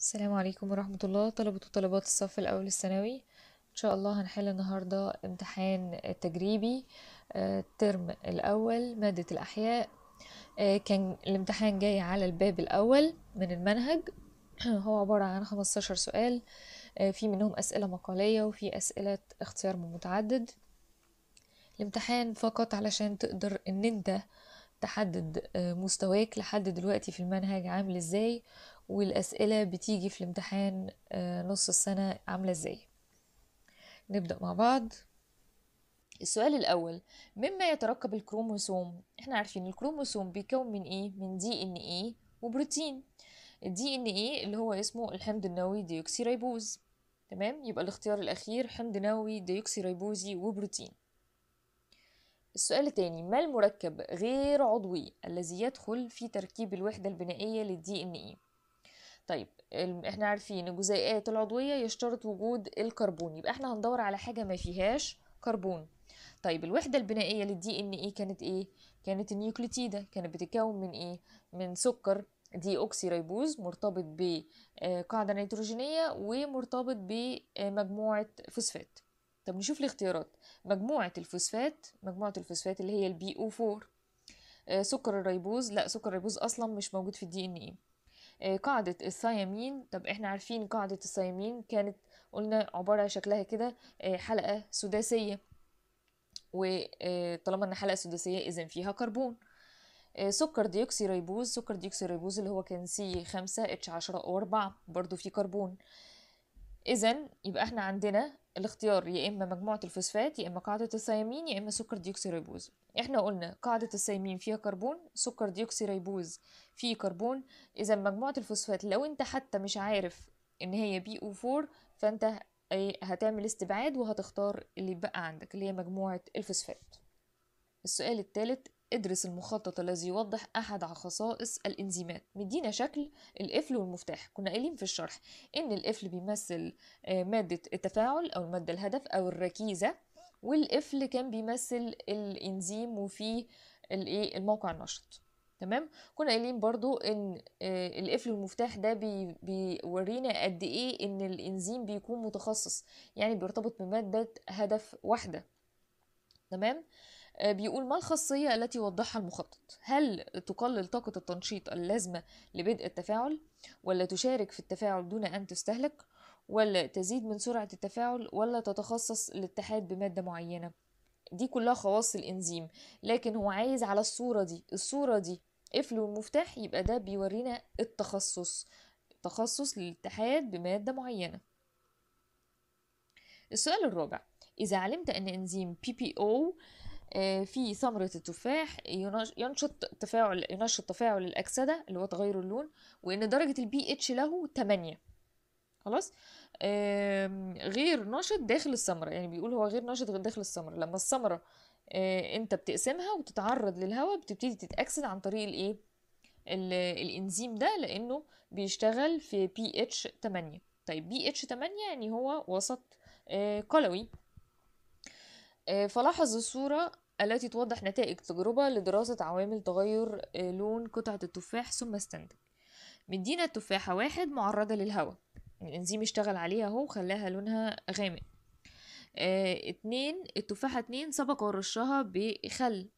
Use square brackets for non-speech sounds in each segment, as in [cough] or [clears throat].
السلام عليكم ورحمة الله طلبة وطلبات الصف الأول الثانوي إن شاء الله هنحل النهاردة امتحان تجريبي آه، الترم الأول مادة الأحياء آه، كان الامتحان جاي على الباب الأول من المنهج [clears throat] هو عبارة عن 15 سؤال آه، في منهم أسئلة مقالية وفي أسئلة اختيار متعدد الامتحان فقط علشان تقدر ان انت تحدد مستواك لحد دلوقتي في المنهج عامل ازاي والأسئلة بتيجي في الامتحان آه، نص السنة عاملة ازاي نبدأ مع بعض السؤال الأول مما يتركب الكروموسوم احنا عارفين الكروموسوم بيكون من ايه من دي ان ايه وبروتين الدي ان ايه اللي هو اسمه الحمض النووي ريبوز تمام يبقى الاختيار الأخير حمض نووي ريبوزي وبروتين السؤال الثاني ما المركب غير عضوي الذي يدخل في تركيب الوحدة البنائية للدي ان ايه طيب احنا عارفين الجزيئات العضويه يشترط وجود الكربون يبقى احنا هندور على حاجه ما فيهاش كربون طيب الوحده البنائيه للدي ان اي كانت ايه كانت النيوكليتيده كانت بتتكون من ايه من سكر دي اوكسي ريبوز مرتبط بقاعده آه، نيتروجينيه ومرتبط بمجموعه آه، فوسفات طب نشوف الاختيارات مجموعه الفوسفات مجموعه الفوسفات اللي هي البي او 4 سكر الريبوز لا سكر الريبوز اصلا مش موجود في الدي ان ايه آه، قاعدة الصيامين طب احنا عارفين قاعدة الصيامين كانت قلنا عبارة شكلها كده آه، حلقة سداسية وطالما آه، ان حلقة سداسية اذا فيها كربون سكر ديوكسي ريبوز سكر ديوكسي ريبوز اللي هو كان سي خمسة اتش عشرة او اربعة برضو فيه كربون اذا يبقى احنا عندنا الاختيار يا اما مجموعه الفوسفات يا اما قاعده الثيامين يا اما سكر ديوكسيريبوز احنا قلنا قاعده الثيامين فيها كربون سكر ديوكسيريبوز فيه كربون اذا مجموعه الفوسفات لو انت حتى مش عارف ان هي بي او 4 فانت إيه، هتعمل استبعاد وهتختار اللي بقى عندك اللي هي مجموعه الفوسفات السؤال الثالث ادرس المخطط الذي يوضح أحد خصائص الإنزيمات مدينا شكل القفل والمفتاح كنا قايلين في الشرح إن القفل بيمثل آه، مادة التفاعل أو المادة الهدف أو الركيزة والقفل كان بيمثل الإنزيم وفيه الايه الموقع النشط تمام كنا قايلين برضو ان آه، القفل والمفتاح ده بيورينا قد ايه ان الانزيم بيكون متخصص يعني بيرتبط بماده هدف واحده تمام آه آه، بيقول ما الخاصية التي وضحها المخطط؟ هل تقلل طاقة التنشيط اللازمة لبدء التفاعل؟ ولا تشارك في التفاعل دون أن تستهلك؟ ولا تزيد من سرعة التفاعل؟ ولا تتخصص الاتحاد بمادة معينة؟ دي كلها خواص الإنزيم لكن هو عايز على الصورة دي الصورة دي قفل المفتاح يبقى ده بيورينا التخصص تخصص للاتحاد بمادة معينة السؤال الرابع إذا علمت أن إنزيم PPO آه، في ثمرة التفاح ينشط تفاعل ينشط تفاعل الأكسدة اللي هو تغير اللون وإن درجة البي اتش له 8 خلاص غير نشط داخل الثمرة يعني بيقول هو غير نشط داخل الثمرة لما الثمرة آه، انت بتقسمها وتتعرض للهواء بتبتدي تتأكسد عن طريق الايه الانزيم ده لانه بيشتغل في بي اتش 8 طيب بي اتش 8 يعني هو وسط قلوي آه، آه، فلاحظ الصورة التي توضح نتائج تجربة لدراسة عوامل تغير آه، لون قطعة التفاح ثم استنتج مدينا التفاحة واحد معرضة للهواء الإنزيم اشتغل عليها اهو وخلاها لونها غامق آه، اتنين التفاحة اتنين سبق ورشها بخل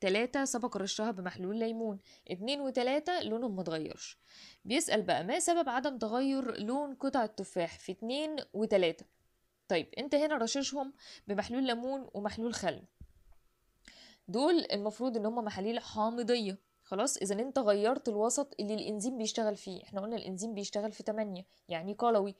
تلاتة سبق رشها بمحلول ليمون اتنين وتلاتة لونهم متغيرش بيسأل بقى ما سبب عدم تغير لون قطع التفاح في اتنين وتلاتة طيب انت هنا رششهم بمحلول ليمون ومحلول خل دول المفروض ان هم محاليل حامضيه خلاص اذا انت غيرت الوسط اللي الانزيم بيشتغل فيه احنا قلنا الانزيم بيشتغل في 8 يعني قلوي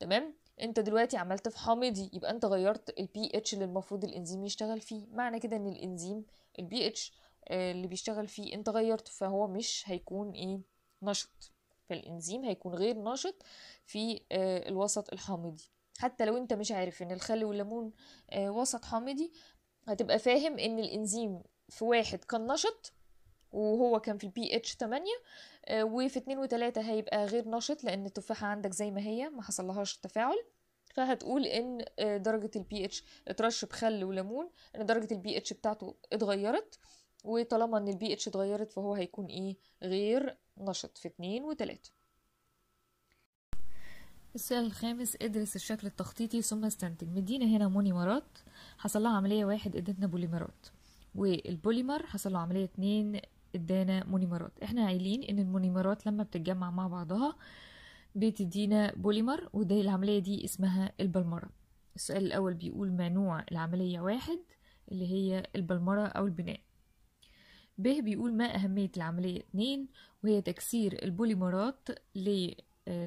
تمام انت دلوقتي عملت في حامضي يبقى انت غيرت البي اتش اللي المفروض الانزيم يشتغل فيه معنى كده ان الانزيم البي اتش آه، اللي بيشتغل فيه انت غيرته فهو مش هيكون ايه نشط فالانزيم هيكون غير نشط في آه، الوسط الحامضي حتى لو انت مش عارف ان الخل والليمون آه، وسط حامضي هتبقى فاهم ان الانزيم في واحد كان نشط وهو كان في البي اتش 8 وفي 2 و3 هيبقى غير نشط لان التفاحه عندك زي ما هي ما حصل لهاش تفاعل فهتقول ان آه، درجه البي اتش اترش بخل وليمون ان درجه البي اتش بتاعته اتغيرت وطالما ان البي اتش اتغيرت فهو هيكون ايه غير نشط في 2 و3 السؤال الخامس ادرس الشكل التخطيطي ثم استنتج مدينا هنا مونيمرات حصل لها عملية واحد ادتنا بوليمرات والبوليمر حصل له عملية اتنين ادانا مونيمرات احنا قايلين ان المونيمرات لما بتتجمع مع بعضها بتدينا بوليمر ودي العملية دي اسمها البلمرة السؤال الأول بيقول ما نوع العملية واحد اللي هي البلمرة أو البناء ب بيقول ما أهمية العملية اتنين وهي تكسير البوليمرات ل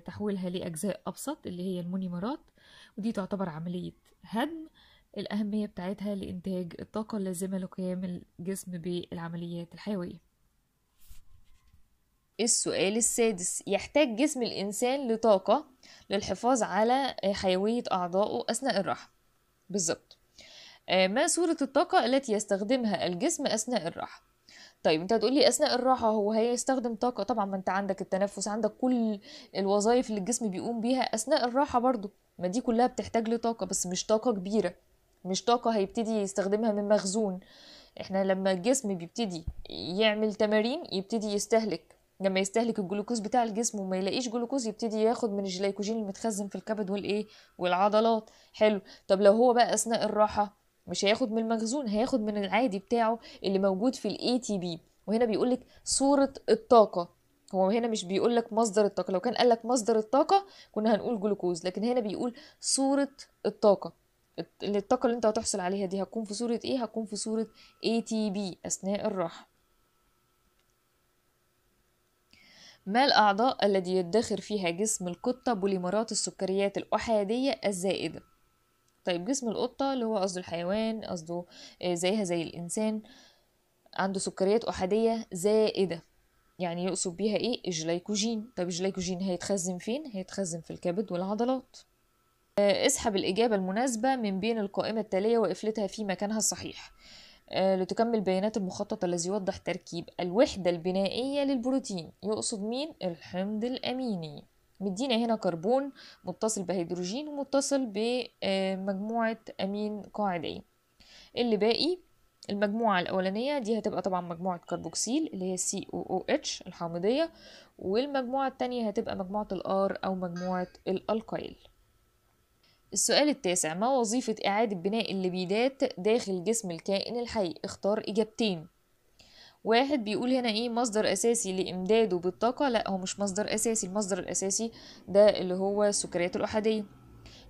تحويلها لأجزاء أبسط اللي هي المونيمرات ودي تعتبر عملية هدم الأهمية بتاعتها لإنتاج الطاقة اللازمة لقيام الجسم بالعمليات الحيوية السؤال السادس يحتاج جسم الإنسان لطاقة للحفاظ على حيوية أعضائه أثناء الراحة بالظبط آه، ما صورة الطاقة التي يستخدمها الجسم أثناء الراحة طيب انت هتقولي اثناء الراحه هو هيستخدم طاقه طبعا ما انت عندك التنفس عندك كل الوظائف اللي الجسم بيقوم بيها اثناء الراحه برضو ما دي كلها بتحتاج لطاقه بس مش طاقه كبيره مش طاقه هيبتدي يستخدمها من مخزون احنا لما الجسم بيبتدي يعمل تمارين يبتدي يستهلك لما يستهلك الجلوكوز بتاع الجسم وما يلاقيش جلوكوز يبتدي ياخد من الجلايكوجين المتخزن في الكبد والايه والعضلات حلو طب لو هو بقى اثناء الراحه مش هياخد من المخزون هياخد من العادي بتاعه اللي موجود في الاي تي بي وهنا بيقول لك صورة الطاقة هو هنا مش بيقول لك مصدر الطاقة لو كان قال لك مصدر الطاقة كنا هنقول جلوكوز لكن هنا بيقول صورة الطاقة الطاقة اللي انت هتحصل عليها دي هتكون في صورة ايه هتكون في صورة اي تي بي أثناء الراحة ما الأعضاء التي يدخر فيها جسم القطة بوليمرات السكريات الأحادية الزائدة طيب جسم القطة اللي هو قصده الحيوان قصده آه، زيها زي الإنسان عنده سكريات أحادية زائدة يعني يقصد بيها إيه الجليكوجين طيب الجليكوجين هيتخزن فين هيتخزن في الكبد والعضلات آه، اسحب الإجابة المناسبة من بين القائمة التالية وإفلتها في مكانها الصحيح آه، لتكمل بيانات المخطط الذي يوضح تركيب الوحدة البنائية للبروتين يقصد مين الحمض الأميني مدينا هنا كربون متصل بهيدروجين ومتصل بمجموعة آه، أمين قاعدية اللي باقي المجموعة الأولانية دي هتبقى طبعا مجموعة كربوكسيل اللي هي COOH الحامضية والمجموعة التانية هتبقى مجموعة الآر أو مجموعة الألقايل السؤال التاسع ما وظيفة إعادة بناء الليبيدات داخل جسم الكائن الحي؟ اختار إجابتين واحد بيقول هنا ايه مصدر اساسي لامداده بالطاقه لا هو مش مصدر اساسي المصدر الاساسي ده اللي هو السكريات الاحاديه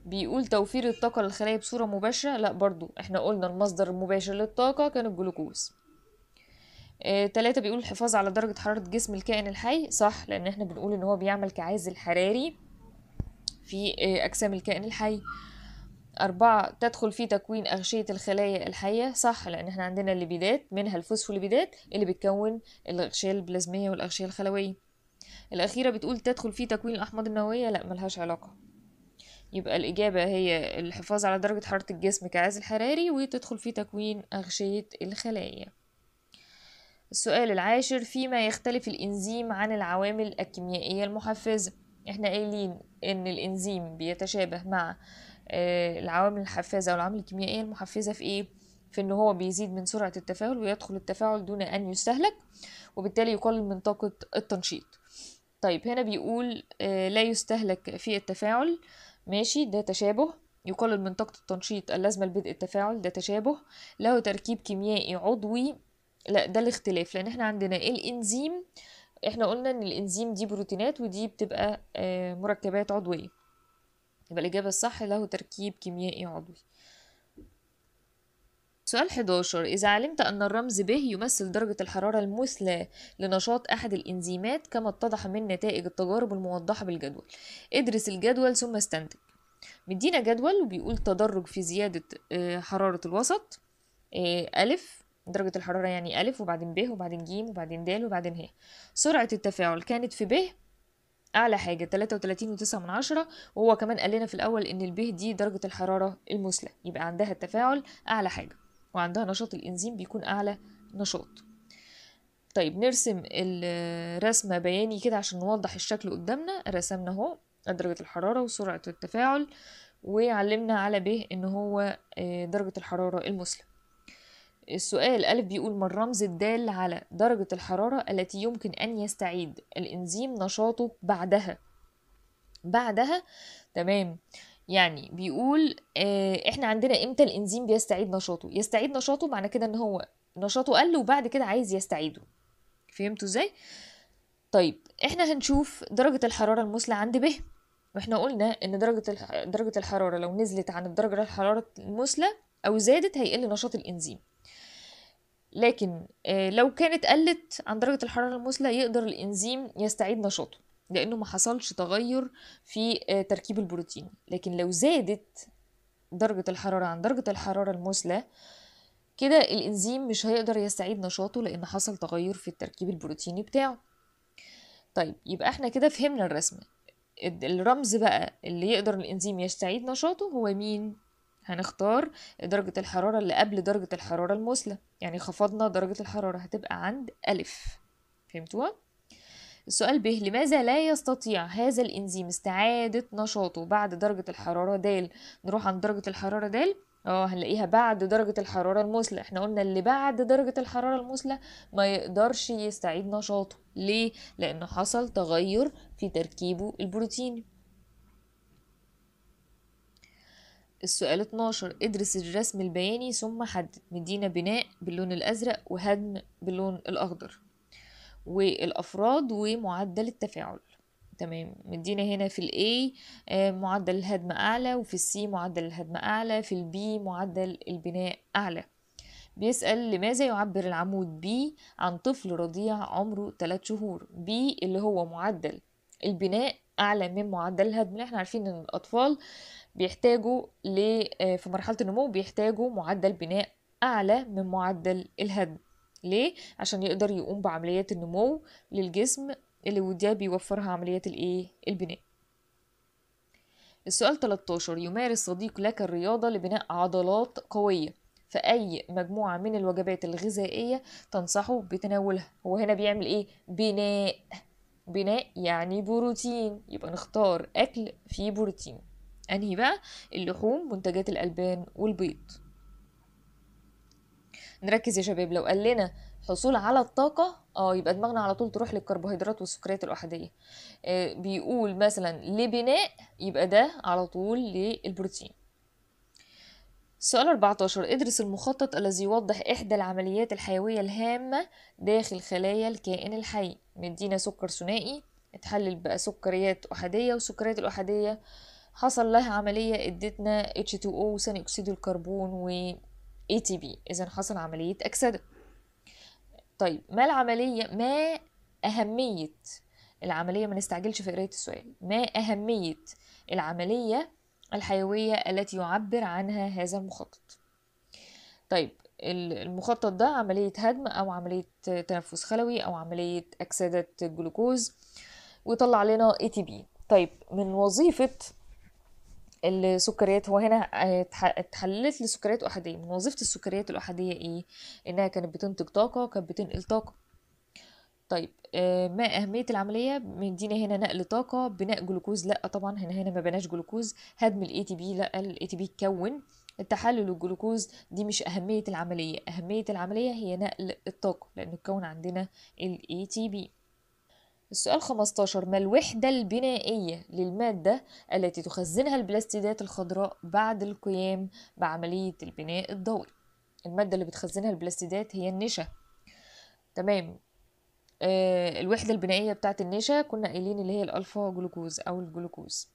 بيقول توفير الطاقه للخلايا بصوره مباشره لا برضو احنا قلنا المصدر المباشر للطاقه كان الجلوكوز آه، تلاتة بيقول الحفاظ على درجة حرارة جسم الكائن الحي صح لأن احنا بنقول إن هو بيعمل كعازل حراري في آه، أجسام الكائن الحي أربعة تدخل في تكوين أغشية الخلايا الحية صح لأن احنا عندنا الليبيدات منها الفوسفوليبيدات اللي بتكون الأغشية البلازمية والأغشية الخلوية الأخيرة بتقول تدخل في تكوين الأحماض النووية لا ملهاش علاقة يبقى الإجابة هي الحفاظ على درجة حرارة الجسم كعازل حراري وتدخل في تكوين أغشية الخلايا السؤال العاشر فيما يختلف الإنزيم عن العوامل الكيميائية المحفزة احنا قايلين ان الانزيم بيتشابه مع آه، العوامل الحفازة أو العوامل الكيميائية المحفزة في إيه؟ في إن هو بيزيد من سرعة التفاعل ويدخل التفاعل دون أن يستهلك وبالتالي يقلل من طاقة التنشيط طيب هنا بيقول آه، لا يستهلك في التفاعل ماشي ده تشابه يقلل من طاقة التنشيط اللازمة لبدء التفاعل ده تشابه له تركيب كيميائي عضوي لا ده الاختلاف لأن احنا عندنا الإنزيم احنا قلنا ان الإنزيم دي بروتينات ودي بتبقى آه، مركبات عضوية يبقى الإجابة الصح له تركيب كيميائي عضوي سؤال 11 إذا علمت أن الرمز ب يمثل درجة الحرارة المثلى لنشاط أحد الإنزيمات كما اتضح من نتائج التجارب الموضحة بالجدول ادرس الجدول ثم استنتج مدينا جدول وبيقول تدرج في زيادة آه، حرارة الوسط آه، ألف درجة الحرارة يعني ألف وبعدين ب وبعدين ج وبعدين د وبعدين ه سرعة التفاعل كانت في ب اعلى حاجه 33.9 من عشرة وهو كمان قال لنا في الاول ان البه دي درجه الحراره المثلى يبقى عندها التفاعل اعلى حاجه وعندها نشاط الانزيم بيكون اعلى نشاط طيب نرسم الرسمة بياني كده عشان نوضح الشكل قدامنا رسمنا اهو درجة الحرارة وسرعة التفاعل وعلمنا على به ان هو آه، درجة الحرارة المثلى السؤال ألف بيقول ما الرمز الدال على درجة الحرارة التي يمكن أن يستعيد الإنزيم نشاطه بعدها بعدها تمام يعني بيقول آه احنا عندنا امتى الانزيم بيستعيد نشاطه يستعيد نشاطه معنى كده ان هو نشاطه قل وبعد كده عايز يستعيده فهمتوا ازاي طيب احنا هنشوف درجة الحرارة المثلى عند ب واحنا قلنا ان درجة درجة الحرارة لو نزلت عن درجة الحرارة المثلى او زادت هيقل نشاط الانزيم لكن آه، لو كانت قلت عن درجة الحرارة المثلى يقدر الإنزيم يستعيد نشاطه لأنه ما حصلش تغير في آه، تركيب البروتين لكن لو زادت درجة الحرارة عن درجة الحرارة المثلى كده الإنزيم مش هيقدر يستعيد نشاطه لأن حصل تغير في التركيب البروتيني بتاعه طيب يبقى احنا كده فهمنا الرسمة الرمز بقى اللي يقدر الإنزيم يستعيد نشاطه هو مين؟ هنختار درجة الحرارة اللي قبل درجة الحرارة المثلى يعني خفضنا درجة الحرارة هتبقى عند ألف فهمتوها؟ السؤال ب لماذا لا يستطيع هذا الإنزيم استعادة نشاطه بعد درجة الحرارة د نروح عند درجة الحرارة د اه هنلاقيها بعد درجة الحرارة المثلى احنا قلنا اللي بعد درجة الحرارة المثلى ما يقدرش يستعيد نشاطه ليه؟ لأنه حصل تغير في تركيبه البروتيني السؤال 12 ادرس الرسم البياني ثم حدد مدينة بناء باللون الأزرق وهدم باللون الأخضر والأفراد ومعدل التفاعل تمام مدينا هنا في الاي آه، معدل الهدم اعلى وفي السي معدل الهدم اعلى في البي معدل البناء اعلى بيسأل لماذا يعبر العمود بي عن طفل رضيع عمره 3 شهور بي اللي هو معدل البناء اعلى من معدل الهدم احنا عارفين ان الاطفال بيحتاجوا آه، في مرحلة النمو بيحتاجوا معدل بناء أعلى من معدل الهدم ليه؟ عشان يقدر يقوم بعمليات النمو للجسم اللي وده بيوفرها عمليات الإيه؟ البناء السؤال 13 يمارس صديق لك الرياضة لبناء عضلات قوية فأي مجموعة من الوجبات الغذائية تنصحه بتناولها هو هنا بيعمل إيه؟ بناء بناء يعني بروتين يبقى نختار أكل فيه بروتين أنهي بقى اللحوم منتجات الألبان والبيض نركز يا شباب لو قال لنا حصول على الطاقة اه يبقى دماغنا على طول تروح للكربوهيدرات والسكريات الأحادية آه بيقول مثلا لبناء يبقى ده على طول للبروتين سؤال 14 ادرس المخطط الذي يوضح إحدى العمليات الحيوية الهامة داخل خلايا الكائن الحي مدينا سكر ثنائي اتحلل بقى سكريات أحادية وسكريات الأحادية آه حصل لها عملية ادتنا H2O وثاني أكسيد الكربون و ATP إذا حصل عملية أكسدة طيب ما العملية ما أهمية العملية ما نستعجلش في قراية السؤال ما أهمية العملية الحيوية التي يعبر عنها هذا المخطط طيب المخطط ده عملية هدم أو عملية تنفس خلوي أو عملية أكسدة جلوكوز ويطلع لنا ATP طيب من وظيفة السكريات هو هنا آه، اتحللت لسكريات احاديه من وظيفه السكريات الاحاديه ايه انها كانت بتنتج طاقه كانت بتنقل طاقه طيب آه، ما أهمية العملية مدينا هنا نقل طاقة بناء جلوكوز لا طبعا هنا هنا ما بناش جلوكوز هدم الاي تي بي لا الاي تي بي اتكون التحلل الجلوكوز دي مش أهمية العملية أهمية العملية هي نقل الطاقة لأنه اتكون عندنا الاي تي بي السؤال 15 ما الوحدة البنائية للمادة التي تخزنها البلاستيدات الخضراء بعد القيام بعملية البناء الضوئي المادة اللي بتخزنها البلاستيدات هي النشا تمام آه، الوحدة البنائية بتاعت النشا كنا قايلين اللي هي الألفا جلوكوز أو الجلوكوز